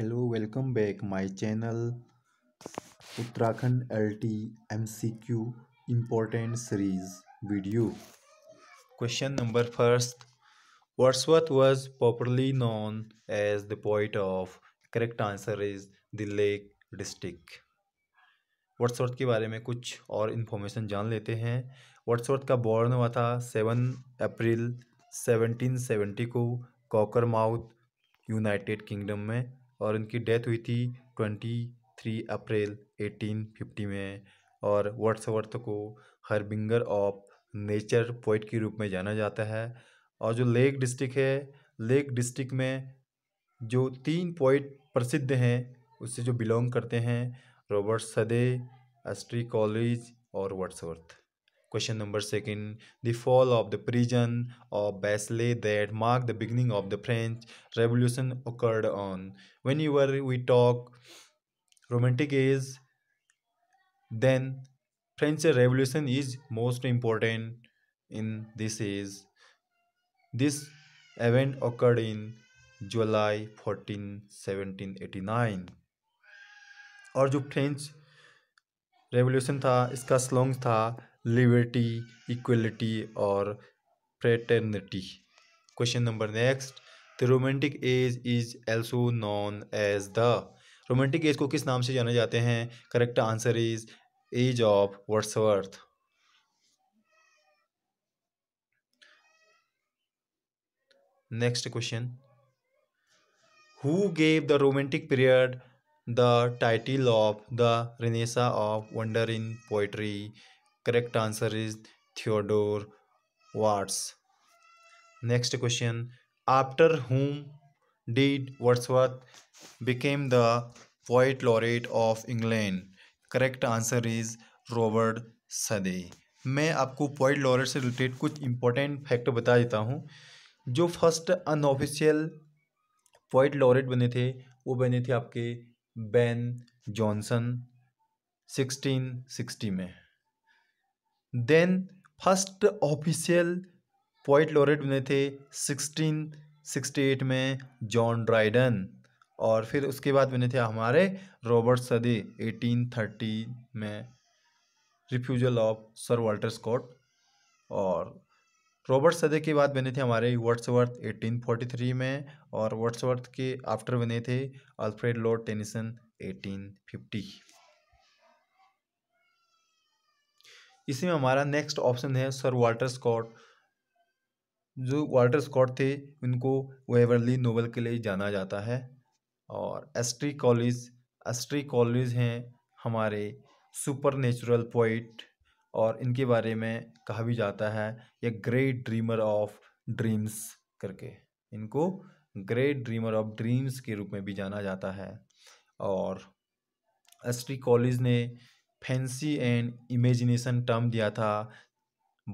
Hello welcome back my channel Uttarakhand L T M C Q important series video question number first Wordsworth was popularly known as the point of correct answer is the Lake District Wordsworth के बारे में कुछ और information जान लेते हैं Wordsworth का born हुआ था सेवन अप्रैल सेवनटीन सेवेंटी को कॉकर माउथ यूनाइटेड किंगडम में और इनकी डेथ हुई थी twenty three April eighteen fifty में और वर्ड्सवर्थ को हरबिंगर ऑफ नेचर पोइट के रूप में जाना जाता है और जो लेक डिस्ट्रिक्ट है लेक डिस्ट्रिक्ट में जो तीन पोइट प्रसिद्ध हैं उससे जो बिलोंग करते हैं रॉबर्ट सदे अस्ट्री कॉलेज और Wordsworth Question number second, the fall of the prison of Basle that marked the beginning of the French Revolution occurred on. Whenever we talk romantic age, then French Revolution is most important in this age. This event occurred in July 14, 1789. और जो French revolution था इसका slogan था liberty equality और fraternity question number next the romantic age is also known as the romantic age को किस नाम से जाने जाते हैं correct answer is age of Wordsworth next question who gave the romantic period the title of the renaissance of wonder in poetry correct answer is theodore watts next question after whom did wordsworth became the poet laureate of england correct answer is robert Southey मैं आपको poet laureate से related कुछ important fact बता देता हूँ जो first unofficial point laureate बने थे वो बने थे आपके बेन जॉनसन सिक्सटीन सिक्सटी में then first official poet laureate बने थे सिक्सटीन सिक्सटी एट में जॉन ड्राइडन और फिर उसके बाद बने थे हमारे रॉबर्ट सदी एटीन थर्टी में refusal of sir Walter Scott और रॉबर्ट सदे के बाद बने थे हमारे वर्ट्सवर्थ 1843 में और वर्ट्सवर्थ के आफ्टर बने थे अल्फ्रेड लॉर्ड टेनिसन 1850 इसमें हमारा नेक्स्ट ऑप्शन है सर वाल्टर स्कॉट जो वाल्टर स्कॉट थे उनको वेवरली नोबल के लिए जाना जाता है और एस्ट्री कॉलेज एस्ट्री कॉलेज हैं हमारे सुपर नेचुरल पोइट और इनके बारे में कहा भी जाता है या ग्रेट ड्रीमर ऑफ ड्रीम्स करके इनको ग्रेट ड्रीमर ऑफ ड्रीम्स के रूप में भी जाना जाता है और एस्ट्री कॉलेज ने फैंसी एंड इमेजिनेशन टर्म दिया था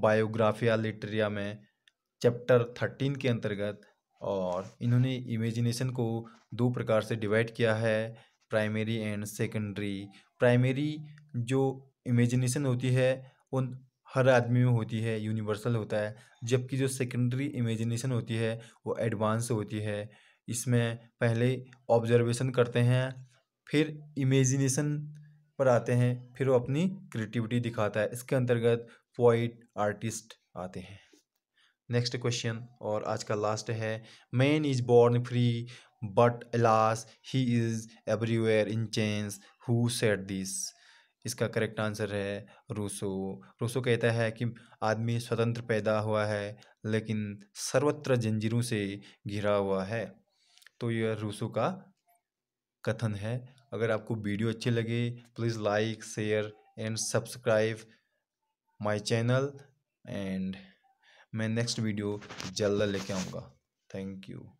बायोग्राफिया लिटरिया में चैप्टर थर्टीन के अंतर्गत और इन्होंने इमेजिनेशन को दो प्रकार से डिवाइड किया है प्राइमरी एंड सेकेंडरी प्राइमरी जो इमेजिनेशन होती है उन हर आदमी में होती है यूनिवर्सल होता है जबकि जो सेकेंडरी इमेजिनेशन होती है वो एडवांस होती है इसमें पहले ऑब्जर्वेशन करते हैं फिर इमेजिनेशन पर आते हैं फिर वो अपनी क्रिएटिविटी दिखाता है इसके अंतर्गत पोइट आर्टिस्ट आते हैं नेक्स्ट क्वेश्चन और आज का लास्ट है man is born free but alas he is everywhere in chains who said this इसका करेक्ट आंसर है रूसो रूसो कहता है कि आदमी स्वतंत्र पैदा हुआ है लेकिन सर्वत्र जंजीरों से घिरा हुआ है तो यह रूसो का कथन है अगर आपको वीडियो अच्छी लगे please like share and subscribe my channel and मैं नेक्स्ट वीडियो जल्द लेके आऊँगा थैंक यू